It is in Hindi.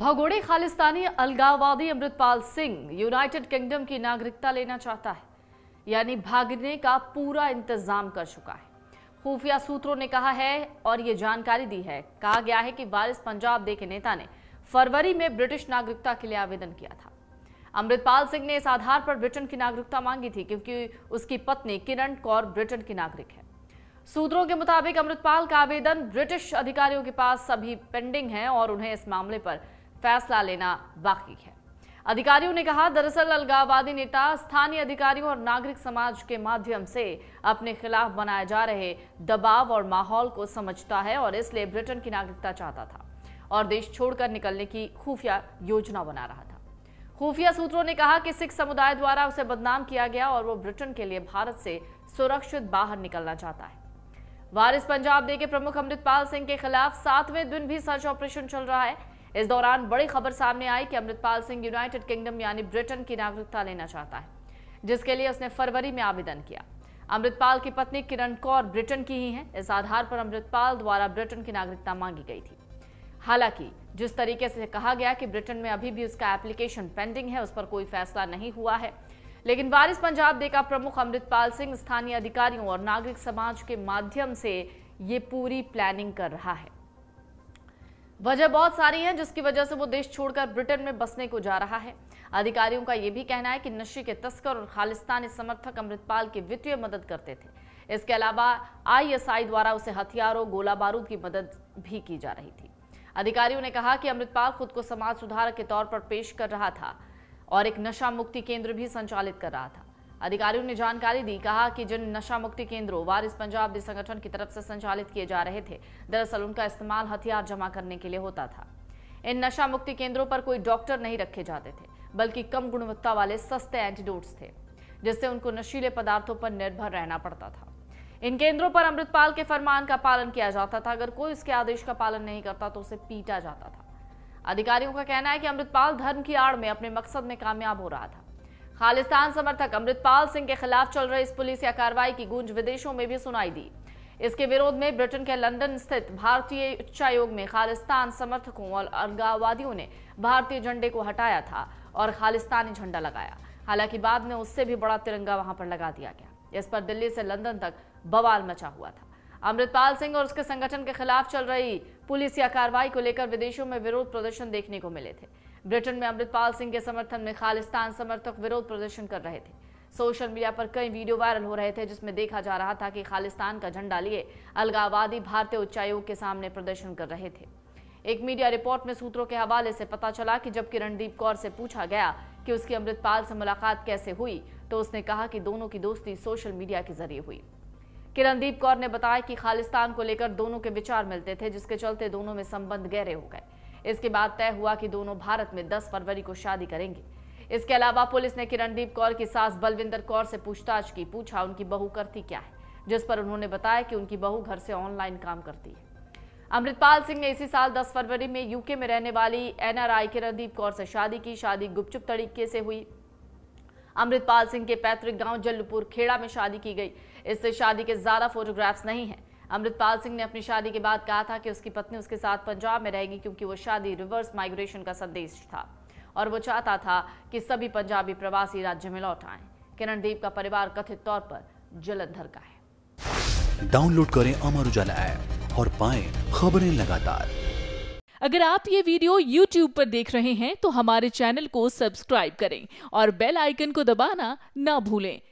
भगोड़े खालिस्तानी अलगाववादी अमृतपाल सिंह यूनाइटेड किंगडम की नागरिकता लेना चाहता है यानी भागने का पूरा इंतजाम कर चुका है खुफिया सूत्रों ने कहा है और ये जानकारी दी है कहा गया है कि वारिस पंजाब दे के नेता ने फरवरी में ब्रिटिश नागरिकता के लिए आवेदन किया था अमृतपाल सिंह ने इस आधार पर ब्रिटेन की नागरिकता मांगी थी क्योंकि उसकी पत्नी किरण कौर ब्रिटेन की नागरिक है सूत्रों के मुताबिक अमृतपाल का आवेदन ब्रिटिश अधिकारियों के पास सभी पेंडिंग है और उन्हें इस मामले पर फैसला लेना बाकी है अधिकारियों ने कहा दरअसल अलगाववादी नेता स्थानीय अधिकारियों और नागरिक समाज के माध्यम से अपने खिलाफ बनाए जा रहे दबाव और माहौल को समझता है और इसलिए ब्रिटेन की नागरिकता चाहता था और देश छोड़कर निकलने की खुफिया योजना बना रहा था खुफिया सूत्रों ने कहा कि सिख समुदाय द्वारा उसे बदनाम किया गया और वो ब्रिटेन के लिए भारत से सुरक्षित बाहर निकलना चाहता है वारिस पंजाब डे के प्रमुख अमृतपाल सिंह के खिलाफ सातवें दिन भी सर्च ऑपरेशन चल रहा है इस दौरान बड़ी खबर सामने आई कि अमृतपाल सिंह यूनाइटेड किंगडम यानी ब्रिटेन की नागरिकता लेना चाहता है जिसके लिए उसने फरवरी में आवेदन किया अमृतपाल की पत्नी किरण कौर ब्रिटेन की ही हैं इस आधार पर अमृतपाल द्वारा ब्रिटेन की नागरिकता मांगी गई थी हालांकि जिस तरीके से कहा गया कि ब्रिटेन में अभी भी उसका एप्लीकेशन पेंडिंग है उस पर कोई फैसला नहीं हुआ है लेकिन वारिस पंजाब डे का प्रमुख अमृतपाल सिंह स्थानीय अधिकारियों और नागरिक समाज के माध्यम से ये पूरी प्लानिंग कर रहा है वजह बहुत सारी हैं जिसकी वजह से वो देश छोड़कर ब्रिटेन में बसने को जा रहा है अधिकारियों का ये भी कहना है कि नशे के तस्कर और खालिस्तानी समर्थक अमृतपाल की वित्तीय मदद करते थे इसके अलावा आईएसआई द्वारा उसे हथियारों गोला बारूद की मदद भी की जा रही थी अधिकारियों ने कहा कि अमृतपाल खुद को समाज सुधारक के तौर पर पेश कर रहा था और एक नशा मुक्ति केंद्र भी संचालित कर रहा था अधिकारियों ने जानकारी दी कहा कि जिन नशा मुक्ति केंद्रों वारिस पंजाब संगठन की तरफ से संचालित किए जा रहे थे दरअसल उनका इस्तेमाल हथियार जमा करने के लिए होता था इन नशा मुक्ति केंद्रों पर कोई डॉक्टर नहीं रखे जाते थे बल्कि कम गुणवत्ता वाले सस्ते एंटीडोट्स थे जिससे उनको नशीले पदार्थों पर निर्भर रहना पड़ता था इन केंद्रों पर अमृतपाल के फरमान का पालन किया जाता था अगर कोई उसके आदेश का पालन नहीं करता तो उसे पीटा जाता था अधिकारियों का कहना है कि अमृतपाल धर्म की आड़ में अपने मकसद में कामयाब हो रहा था खालिस्तान समर्थक अमृतपाल सिंह के खिलाफ चल रही इस पुलिस या कार्रवाई की गूंज विदेशों में भी सुनाई दी इसके विरोध में ब्रिटेन के लंदन स्थित भारतीय उच्चायोग में खालिस्तान समर्थकों और अलगावादियों ने भारतीय झंडे को हटाया था और खालिस्तानी झंडा लगाया हालांकि बाद में उससे भी बड़ा तिरंगा वहां पर लगा दिया गया इस पर दिल्ली से लंदन तक बवाल मचा हुआ था अमृतपाल सिंह और उसके संगठन के खिलाफ चल रही पुलिस या कार्रवाई को लेकर विदेशों में विरोध प्रदर्शन देखने को मिले थे ब्रिटेन में अमृतपाल सिंह के समर्थन में खालिस्तान समर्थक विरोध प्रदर्शन कर रहे थे सोशल मीडिया पर कई वीडियो वायरल हो रहे थे जिसमें देखा जा रहा था कि खालिस्तान का झंडा लिए अलगावादी भारतीय उच्चायोग के सामने प्रदर्शन कर रहे थे एक मीडिया रिपोर्ट में सूत्रों के हवाले से पता चला कि जबकि रणदीप कौर से पूछा गया कि उसकी अमृतपाल से मुलाकात कैसे हुई तो उसने कहा कि दोनों की दोस्ती सोशल मीडिया के जरिए हुई किरणदीप कौर ने बताया कि खालिस्तान को लेकर दोनों के विचार मिलते थे जिसके चलते दोनों में संबंध गहरे हो गए इसके बाद तय हुआ कि दोनों भारत में 10 फरवरी को शादी करेंगे इसके अलावा पुलिस ने किरणदीप कौर की सास बलविंदर कौर से पूछताछ की पूछा उनकी बहू करती क्या है जिस पर उन्होंने बताया कि उनकी बहू घर से ऑनलाइन काम करती है अमृतपाल सिंह ने इसी साल 10 फरवरी में यूके में रहने वाली एनआरआई किरणदीप कौर से शादी की शादी गुपचुप तरीके से हुई अमृतपाल सिंह के पैतृक गांव जल्लूपुर खेड़ा में शादी की गई इससे शादी के ज्यादा फोटोग्राफ्स नहीं हैं अमृतपाल सिंह ने अपनी शादी के बाद कहा था कि उसकी पत्नी उसके साथ पंजाब में रहेगी क्योंकि वो शादी रिवर्स माइग्रेशन का संदेश था और वो चाहता था कि सभी पंजाबी प्रवासी राज्य में लौट आए किरण देव का परिवार कथित तौर पर जलंधर का है डाउनलोड करें अमर उजाला ऐप और पाए खबरें लगातार अगर आप ये वीडियो YouTube पर देख रहे हैं तो हमारे चैनल को सब्सक्राइब करें और बेल आइकन को दबाना ना भूलें